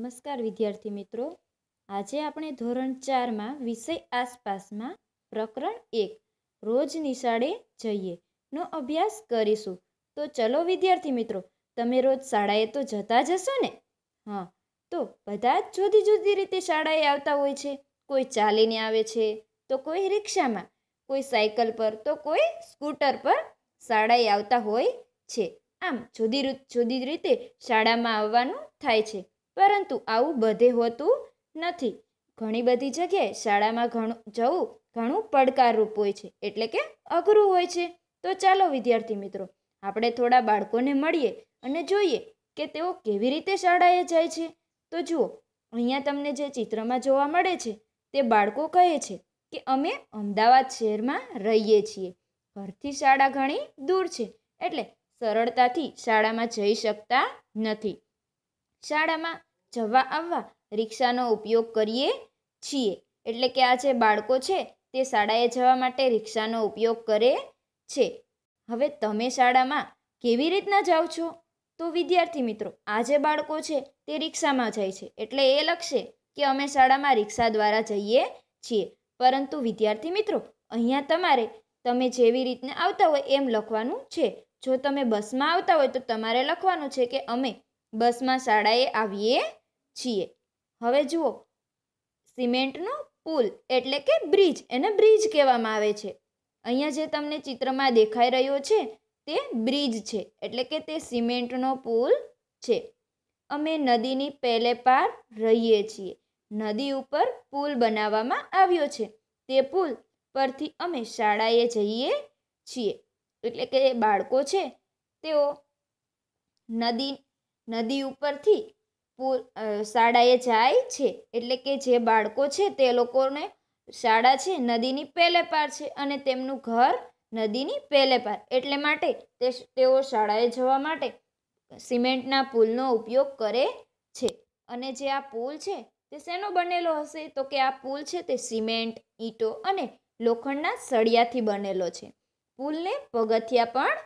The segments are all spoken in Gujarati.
નમસ્કાર વિદ્યાર્થી મિત્રો આજે આપણે ધોરણ ચારમાં વિષય આસપાસમાં પ્રકરણ એક રોજ નિશાળે જઈએ નો અભ્યાસ કરીશું તો ચલો વિદ્યાર્થી મિત્રો તમે રોજ શાળાએ તો જતા જ હશો ને હા તો બધા જ જુદી જુદી રીતે શાળાએ આવતા હોય છે કોઈ ચાલીને આવે છે તો કોઈ રિક્ષામાં કોઈ સાયકલ પર તો કોઈ સ્કૂટર પર શાળાએ આવતા હોય છે આમ જુદી જુદી રીતે શાળામાં આવવાનું થાય છે પરંતુ આવું બધે હોતું નથી ઘણી બધી જગ્યાએ શાળામાં ઘણું જવું ઘણું પડકારરૂપ હોય છે એટલે કે અઘરું હોય છે તો ચાલો વિદ્યાર્થી મિત્રો આપણે થોડા બાળકોને મળીએ અને જોઈએ કે તેઓ કેવી રીતે શાળાએ જાય છે તો જુઓ અહીંયા તમને જે ચિત્રમાં જોવા મળે છે તે બાળકો કહે છે કે અમે અમદાવાદ શહેરમાં રહીએ છીએ ઘરથી શાળા ઘણી દૂર છે એટલે સરળતાથી શાળામાં જઈ શકતા નથી શાળામાં જવા આવવા રિક્ષાનો ઉપયોગ કરીએ છીએ એટલે કે આ જે બાળકો છે તે શાળાએ જવા માટે રિક્ષાનો ઉપયોગ કરે છે હવે તમે શાળામાં કેવી રીતના જાઓ છો તો વિદ્યાર્થી મિત્રો આ જે બાળકો છે તે રિક્ષામાં જાય છે એટલે એ લખશે કે અમે શાળામાં રિક્ષા દ્વારા જઈએ છીએ પરંતુ વિદ્યાર્થી મિત્રો અહીંયા તમારે તમે જેવી રીતને આવતા હોય એમ લખવાનું છે જો તમે બસમાં આવતા હોય તો તમારે લખવાનું છે કે અમે બસમાં શાળાએ આવીએ છીએ હવે જુઓ સિમેન્ટનો પુલ એટલે કે બ્રિજ એને બ્રિજ કહેવામાં આવે છે અહીંયા જે તમને ચિત્રમાં દેખાઈ રહ્યો છે તે બ્રિજ છે એટલે કે તે સિમેન્ટનો પુલ છે અમે નદીની પહેલે પાર રહીએ છીએ નદી ઉપર પુલ બનાવવામાં આવ્યો છે તે પુલ પરથી અમે શાળાએ જઈએ છીએ એટલે કે બાળકો છે તેઓ નદી નદી ઉપરથી શાળાએ જાય છે એટલે કે જે બાળકો છે તે લોકોને શાળા છે નદીની પહેલે પાર છે અને તેમનું ઘર નદીની પહેલે પાર એટલે માટે તે તેઓ શાળાએ જવા માટે સિમેન્ટના પુલનો ઉપયોગ કરે છે અને જે આ પુલ છે તે શેનો બનેલો હશે તો કે આ પુલ છે તે સિમેન્ટ ઈંટો અને લોખંડના સળિયાથી બનેલો છે પુલને પગથિયા પણ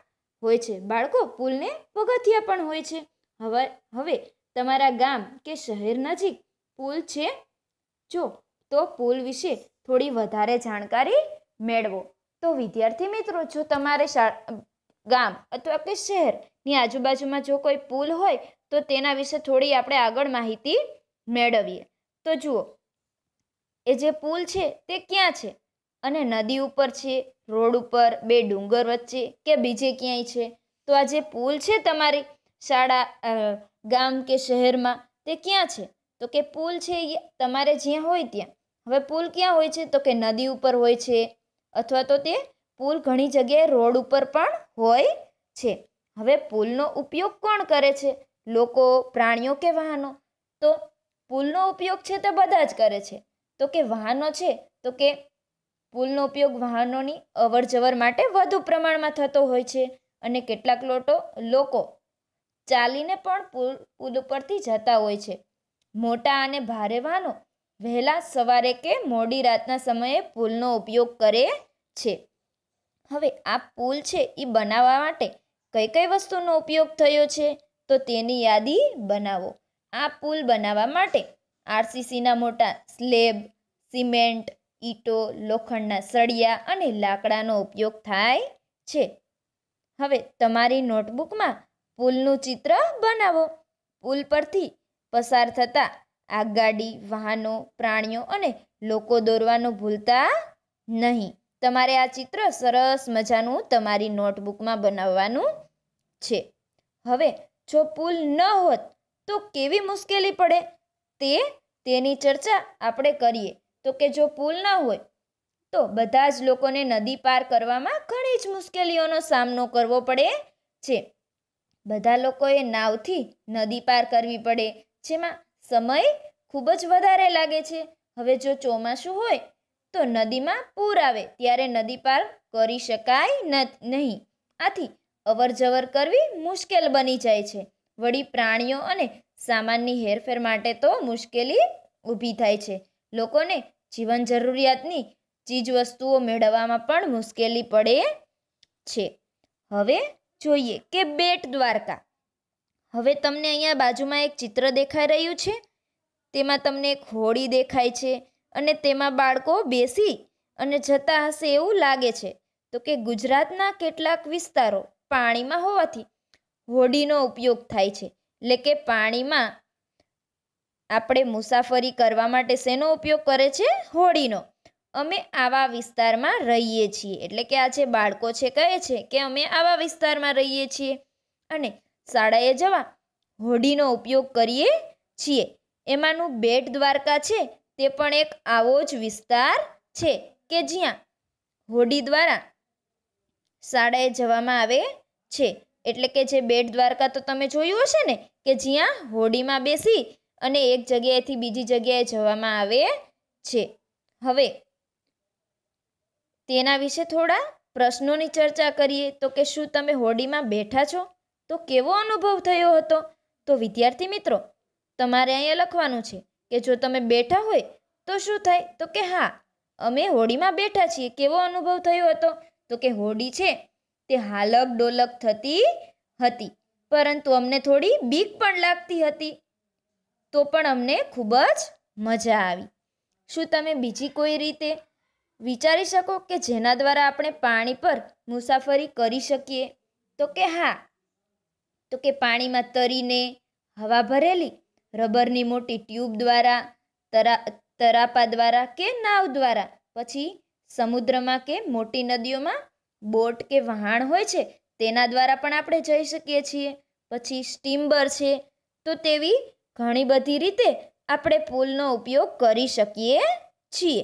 હોય છે બાળકો પુલને પગથિયા પણ હોય છે હવે હવે તમારા ગામ કે શહેર નજીક પુલ છે જો તો પુલ વિશે થોડી વધારે જાણકારી મેળવો તો વિદ્યાર્થી મિત્રો જો તમારે ગામ અથવા કે શહેરની આજુબાજુમાં જો કોઈ પુલ હોય તો તેના વિશે થોડી આપણે આગળ માહિતી મેળવીએ તો જુઓ એ જે પુલ છે તે ક્યાં છે અને નદી ઉપર છે રોડ ઉપર બે ડુંગર વચ્ચે કે બીજે ક્યાંય છે તો આ જે પુલ છે તમારી શાળા ગામ કે શહેરમાં તે ક્યાં છે તો કે પુલ છે એ તમારે જ્યાં હોય ત્યાં હવે પુલ ક્યાં હોય છે તો કે નદી ઉપર હોય છે અથવા તો તે પુલ ઘણી જગ્યાએ રોડ ઉપર પણ હોય છે હવે પુલનો ઉપયોગ કોણ કરે છે લોકો પ્રાણીઓ કે વાહનો તો પુલનો ઉપયોગ છે તે બધા જ કરે છે તો કે વાહનો છે તો કે પુલનો ઉપયોગ વાહનોની અવર જવર માટે વધુ પ્રમાણમાં થતો હોય છે અને કેટલાક લોટો લોકો ચાલીને પણ પુલ ઉપરથી જતા હોય છે મોટા અને ભારે વાહનો વહેલા સવારે કે મોડી રાતના સમયે પુલનો ઉપયોગ કરે છે હવે આ પુલ છે એ બનાવવા માટે કઈ કઈ વસ્તુનો ઉપયોગ થયો છે તો તેની યાદી બનાવો આ પુલ બનાવવા માટે આરસીસીના મોટા સ્લેબ સિમેન્ટ ઈટો લોખંડના સળિયા અને લાકડાનો ઉપયોગ થાય છે હવે તમારી નોટબુકમાં પુલનું ચિત્ર બનાવો પુલ પરથી પસાર થતા આગગાડી વાહનો પ્રાણીઓ અને લોકો દોરવાનું ભૂલતા નહીં તમારે આ ચિત્ર સરસ મજાનું તમારી નોટબુકમાં બનાવવાનું છે હવે જો પુલ ન હોત તો કેવી મુશ્કેલી પડે તે તેની ચર્ચા આપણે કરીએ તો કે જો પુલ ન હોય તો બધા જ લોકોને નદી પાર કરવામાં ઘણી જ મુશ્કેલીઓનો સામનો કરવો પડે છે બધા લોકોએ નાવથી નદી પાર કરવી પડે જેમાં સમય ખૂબ જ વધારે લાગે છે હવે જો ચોમાસું હોય તો નદીમાં પૂર આવે ત્યારે નદી પાર કરી શકાય નહીં આથી અવર જવર કરવી મુશ્કેલ બની જાય છે વળી પ્રાણીઓ અને સામાનની હેરફેર માટે તો મુશ્કેલી ઊભી થાય છે લોકોને જીવન જરૂરિયાતની ચીજવસ્તુઓ મેળવવામાં પણ મુશ્કેલી પડે છે હવે જોઈએ કે બેટ દ્વારકા હવે તમને અહીંયા બાજુમાં એક ચિત્ર દેખાઈ રહ્યું છે તેમાં તમને એક હોડી દેખાય છે અને તેમાં બાળકો બેસી અને જતા હશે એવું લાગે છે તો કે ગુજરાતના કેટલાક વિસ્તારો પાણીમાં હોવાથી હોડીનો ઉપયોગ થાય છે એટલે કે પાણીમાં આપણે મુસાફરી કરવા માટે શેનો ઉપયોગ કરે છે હોડીનો અમે આવા વિસ્તારમાં રહીએ છીએ એટલે કે આ જે બાળકો છે કહે છે કે અમે આવા વિસ્તારમાં રહીએ છીએ અને શાળાએ જવા હોડીનો ઉપયોગ કરીએ છીએ એમાંનું બેટ દ્વારકા છે તે પણ એક આવો જ વિસ્તાર છે કે જ્યાં હોડી દ્વારા શાળાએ જવામાં આવે છે એટલે કે જે બેટ દ્વારકા તો તમે જોયું હશે ને કે જ્યાં હોડીમાં બેસી અને એક જગ્યાએથી બીજી જગ્યાએ જવામાં આવે છે હવે તેના વિશે થોડા પ્રશ્નોની ચર્ચા કરીએ તો કે શું તમે હોડીમાં બેઠા છો તો કેવો અનુભવ થયો હતો તો વિદ્યાર્થી મિત્રો તમારે અહીંયા લખવાનું છે કે જો તમે બેઠા હોય તો શું થાય તો કે હા અમે હોડીમાં બેઠા છીએ કેવો અનુભવ થયો હતો તો કે હોડી છે તે હાલક ડોલક થતી હતી પરંતુ અમને થોડી બીક પણ લાગતી હતી તો પણ અમને ખૂબ જ મજા આવી શું તમે બીજી કોઈ રીતે વિચારી શકો કે જેના દ્વારા આપણે પાણી પર મુસાફરી કરી શકીએ તો કે હા તો કે પાણીમાં તરીને હવા ભરેલી રબરની મોટી ટ્યુબ દ્વારા તરા તરાપા દ્વારા કે નાવ દ્વારા પછી સમુદ્રમાં કે મોટી નદીઓમાં બોટ કે વહાણ હોય છે તેના દ્વારા પણ આપણે જઈ શકીએ છીએ પછી સ્ટીમ્બર છે તો તેવી ઘણી બધી રીતે આપણે પુલનો ઉપયોગ કરી શકીએ છીએ